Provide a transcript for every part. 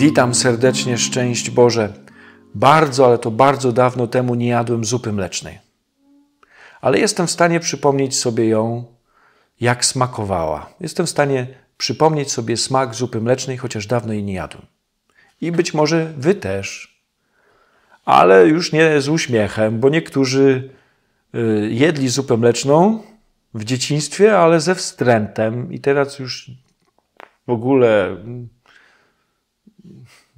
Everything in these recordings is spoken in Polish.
Witam serdecznie, szczęść Boże. Bardzo, ale to bardzo dawno temu nie jadłem zupy mlecznej. Ale jestem w stanie przypomnieć sobie ją, jak smakowała. Jestem w stanie przypomnieć sobie smak zupy mlecznej, chociaż dawno jej nie jadłem. I być może wy też. Ale już nie z uśmiechem, bo niektórzy y, jedli zupę mleczną w dzieciństwie, ale ze wstrętem i teraz już w ogóle mm,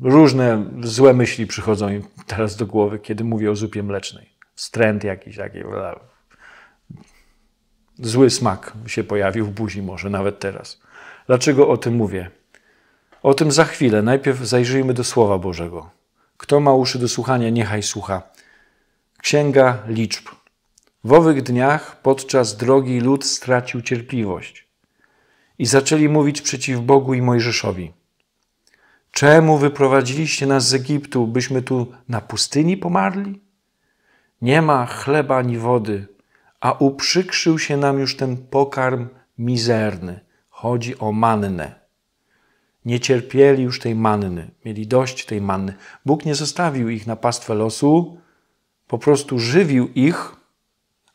różne złe myśli przychodzą im teraz do głowy, kiedy mówię o zupie mlecznej. Wstręt jakiś taki. Zły smak się pojawił w buzi może nawet teraz. Dlaczego o tym mówię? O tym za chwilę. Najpierw zajrzyjmy do Słowa Bożego. Kto ma uszy do słuchania, niechaj słucha. Księga liczb. W owych dniach podczas drogi lud stracił cierpliwość i zaczęli mówić przeciw Bogu i Mojżeszowi Czemu wyprowadziliście nas z Egiptu, byśmy tu na pustyni pomarli? Nie ma chleba ani wody, a uprzykrzył się nam już ten pokarm mizerny. Chodzi o mannę. Nie cierpieli już tej manny, mieli dość tej manny. Bóg nie zostawił ich na pastwę losu, po prostu żywił ich,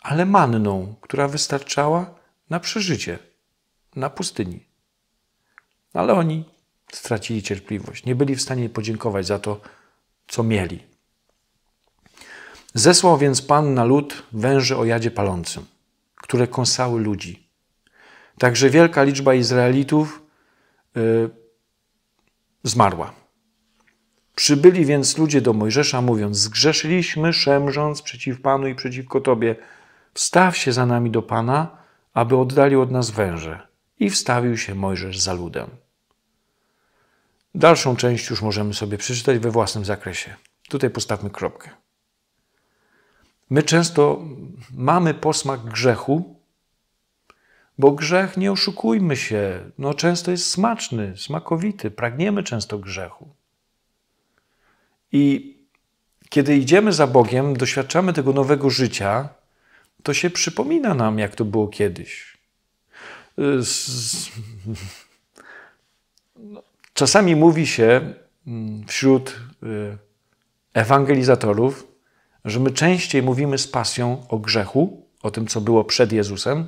ale manną, która wystarczała na przeżycie, na pustyni. Ale oni stracili cierpliwość, nie byli w stanie podziękować za to, co mieli. Zesłał więc Pan na lud węże o jadzie palącym, które kąsały ludzi. Także wielka liczba Izraelitów yy, zmarła. Przybyli więc ludzie do Mojżesza, mówiąc: Zgrzeszyliśmy, szemrząc przeciw Panu i przeciwko Tobie. Wstaw się za nami do Pana, aby oddalił od nas węże. I wstawił się Mojżesz za ludem. Dalszą część już możemy sobie przeczytać we własnym zakresie. Tutaj postawmy kropkę. My często mamy posmak grzechu, bo grzech, nie oszukujmy się, no często jest smaczny, smakowity, pragniemy często grzechu. I kiedy idziemy za Bogiem, doświadczamy tego nowego życia, to się przypomina nam, jak to było kiedyś. Y, z... No, Czasami mówi się mm, wśród y, ewangelizatorów, że my częściej mówimy z pasją o grzechu, o tym, co było przed Jezusem.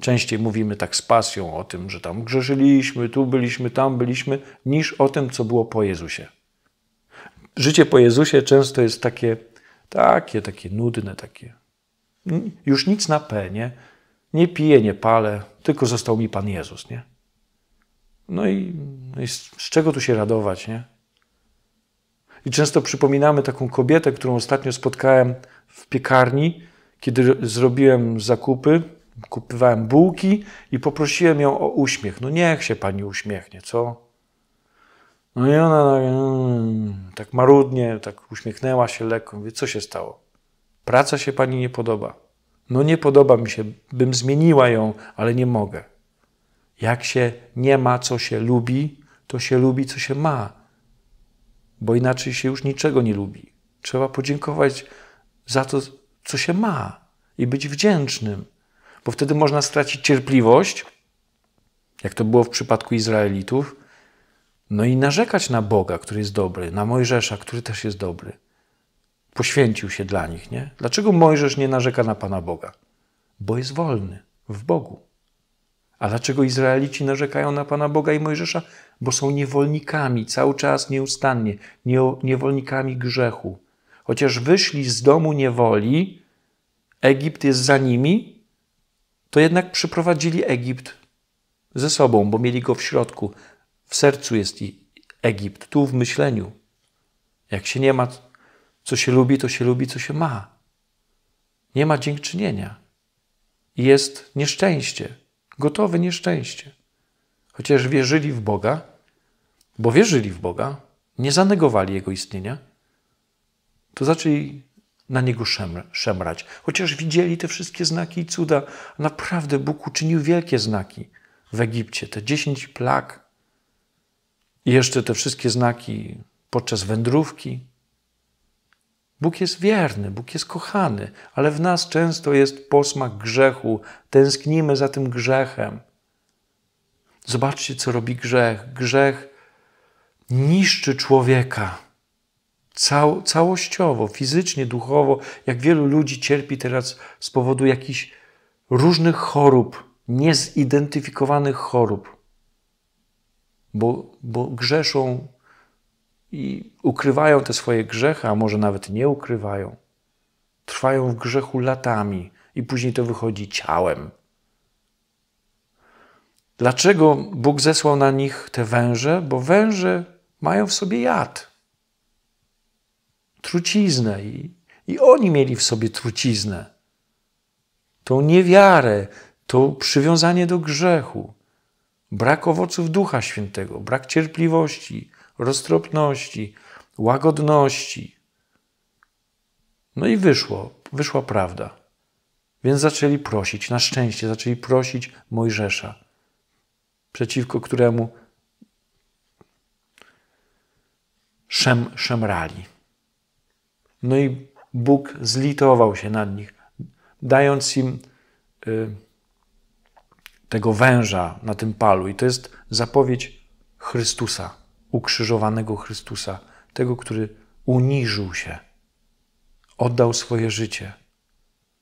Częściej mówimy tak z pasją o tym, że tam grzeszyliśmy, tu byliśmy, tam byliśmy, niż o tym, co było po Jezusie. Życie po Jezusie często jest takie, takie, takie nudne, takie. Już nic na P, nie? Nie piję, nie palę, tylko został mi Pan Jezus, nie? No i, no i z, z czego tu się radować, nie? I często przypominamy taką kobietę, którą ostatnio spotkałem w piekarni, kiedy zrobiłem zakupy, kupywałem bułki i poprosiłem ją o uśmiech. No niech się pani uśmiechnie, co? No i ona tak, mm, tak marudnie, tak uśmiechnęła się lekko. Mówię, co się stało? Praca się pani nie podoba. No nie podoba mi się, bym zmieniła ją, ale nie mogę. Jak się nie ma, co się lubi, to się lubi, co się ma, bo inaczej się już niczego nie lubi. Trzeba podziękować za to, co się ma i być wdzięcznym, bo wtedy można stracić cierpliwość, jak to było w przypadku Izraelitów, no i narzekać na Boga, który jest dobry, na Mojżesza, który też jest dobry. Poświęcił się dla nich, nie? Dlaczego Mojżesz nie narzeka na Pana Boga? Bo jest wolny w Bogu. A dlaczego Izraelici narzekają na Pana Boga i Mojżesza? Bo są niewolnikami, cały czas nieustannie, niewolnikami grzechu. Chociaż wyszli z domu niewoli, Egipt jest za nimi, to jednak przyprowadzili Egipt ze sobą, bo mieli go w środku. W sercu jest Egipt, tu w myśleniu. Jak się nie ma, co się lubi, to się lubi, co się ma. Nie ma dziękczynienia. Jest nieszczęście gotowy nieszczęście. Chociaż wierzyli w Boga, bo wierzyli w Boga, nie zanegowali Jego istnienia, to zaczęli na Niego szemrać. Chociaż widzieli te wszystkie znaki i cuda, naprawdę Bóg uczynił wielkie znaki w Egipcie, te dziesięć plag i jeszcze te wszystkie znaki podczas wędrówki Bóg jest wierny, Bóg jest kochany, ale w nas często jest posmak grzechu, tęsknimy za tym grzechem. Zobaczcie, co robi grzech. Grzech niszczy człowieka Cał, całościowo, fizycznie, duchowo, jak wielu ludzi cierpi teraz z powodu jakichś różnych chorób, niezidentyfikowanych chorób, bo, bo grzeszą i ukrywają te swoje grzechy, a może nawet nie ukrywają. Trwają w grzechu latami i później to wychodzi ciałem. Dlaczego Bóg zesłał na nich te węże? Bo węże mają w sobie jad, truciznę i, i oni mieli w sobie truciznę. Tą niewiarę, to przywiązanie do grzechu, brak owoców Ducha Świętego, brak cierpliwości, roztropności, łagodności. No i wyszło, wyszła prawda. Więc zaczęli prosić, na szczęście zaczęli prosić Mojżesza, przeciwko któremu szem, szemrali. No i Bóg zlitował się nad nich, dając im y, tego węża na tym palu. I to jest zapowiedź Chrystusa ukrzyżowanego Chrystusa, tego, który uniżył się, oddał swoje życie,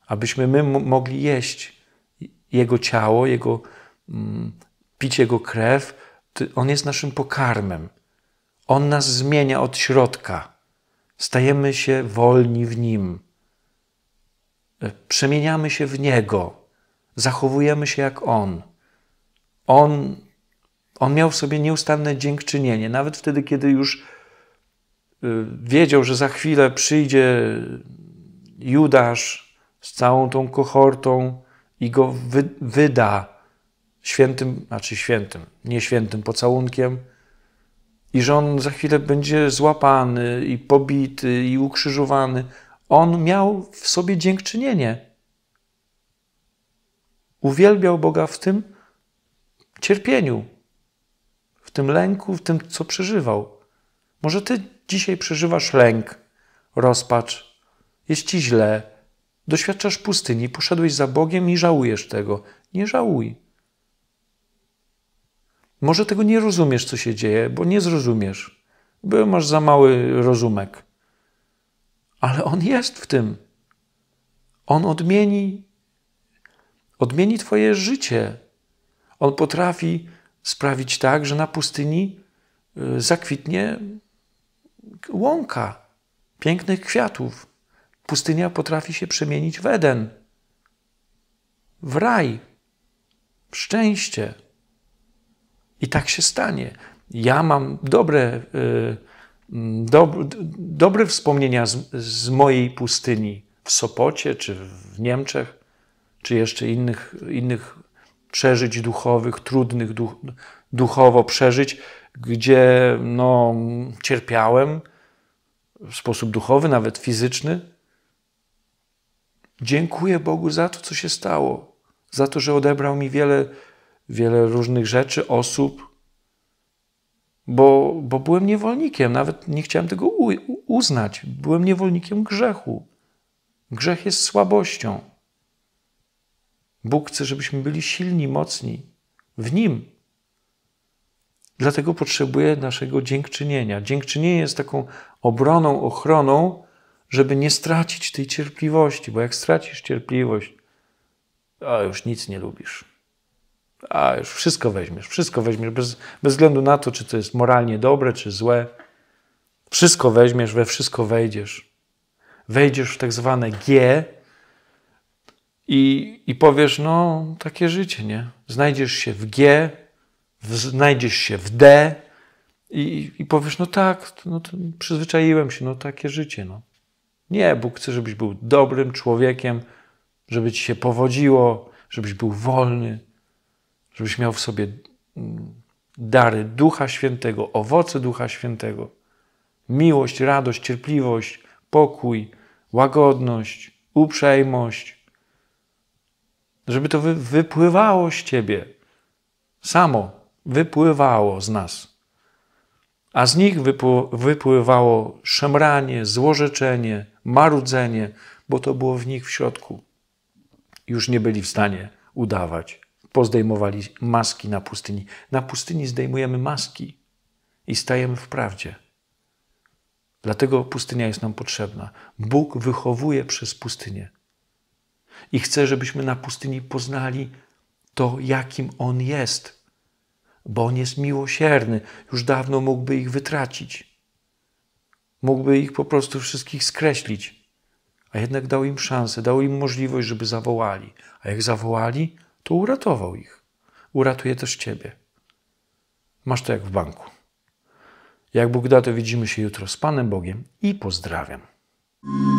abyśmy my mogli jeść Jego ciało, Jego, mm, pić Jego krew. On jest naszym pokarmem. On nas zmienia od środka. Stajemy się wolni w Nim. E, przemieniamy się w Niego. Zachowujemy się jak On. On on miał w sobie nieustanne dziękczynienie, nawet wtedy, kiedy już y, wiedział, że za chwilę przyjdzie Judasz z całą tą kohortą i go wy wyda świętym, znaczy świętym, nieświętym pocałunkiem, i że on za chwilę będzie złapany i pobity i ukrzyżowany. On miał w sobie dziękczynienie. Uwielbiał Boga w tym cierpieniu, tym lęku, w tym, co przeżywał. Może ty dzisiaj przeżywasz lęk, rozpacz, jest ci źle, doświadczasz pustyni, poszedłeś za Bogiem i żałujesz tego. Nie żałuj. Może tego nie rozumiesz, co się dzieje, bo nie zrozumiesz, bo masz za mały rozumek. Ale On jest w tym. On odmieni, odmieni Twoje życie. On potrafi sprawić tak, że na pustyni y, zakwitnie łąka pięknych kwiatów. Pustynia potrafi się przemienić w Eden, w raj, w szczęście. I tak się stanie. Ja mam dobre, y, do, dobre wspomnienia z, z mojej pustyni w Sopocie, czy w Niemczech, czy jeszcze innych, innych przeżyć duchowych, trudnych duch, duchowo przeżyć, gdzie no, cierpiałem w sposób duchowy, nawet fizyczny. Dziękuję Bogu za to, co się stało, za to, że odebrał mi wiele, wiele różnych rzeczy, osób, bo, bo byłem niewolnikiem, nawet nie chciałem tego uznać. Byłem niewolnikiem grzechu. Grzech jest słabością. Bóg chce, żebyśmy byli silni, mocni w Nim. Dlatego potrzebuje naszego dziękczynienia. Dziękczynienie jest taką obroną, ochroną, żeby nie stracić tej cierpliwości, bo jak stracisz cierpliwość, a już nic nie lubisz. A już wszystko weźmiesz, wszystko weźmiesz, bez, bez względu na to, czy to jest moralnie dobre, czy złe. Wszystko weźmiesz, we wszystko wejdziesz. Wejdziesz w tak zwane G, i, i powiesz, no takie życie, nie? Znajdziesz się w G, w, znajdziesz się w D i, i powiesz, no tak, no przyzwyczaiłem się, no takie życie, no. Nie, Bóg chce, żebyś był dobrym człowiekiem, żeby ci się powodziło, żebyś był wolny, żebyś miał w sobie mm, dary Ducha Świętego, owoce Ducha Świętego, miłość, radość, cierpliwość, pokój, łagodność, uprzejmość, żeby to wy, wypływało z ciebie. Samo wypływało z nas. A z nich wypływało szemranie, złorzeczenie, marudzenie, bo to było w nich w środku. Już nie byli w stanie udawać. Pozdejmowali maski na pustyni. Na pustyni zdejmujemy maski i stajemy w prawdzie. Dlatego pustynia jest nam potrzebna. Bóg wychowuje przez pustynię. I chce, żebyśmy na pustyni poznali to, jakim On jest, bo On jest miłosierny. Już dawno mógłby ich wytracić. Mógłby ich po prostu wszystkich skreślić. A jednak dał im szansę, dał im możliwość, żeby zawołali. A jak zawołali, to uratował ich. Uratuje też ciebie. Masz to jak w banku. Jak Bóg da, to widzimy się jutro z Panem Bogiem i pozdrawiam.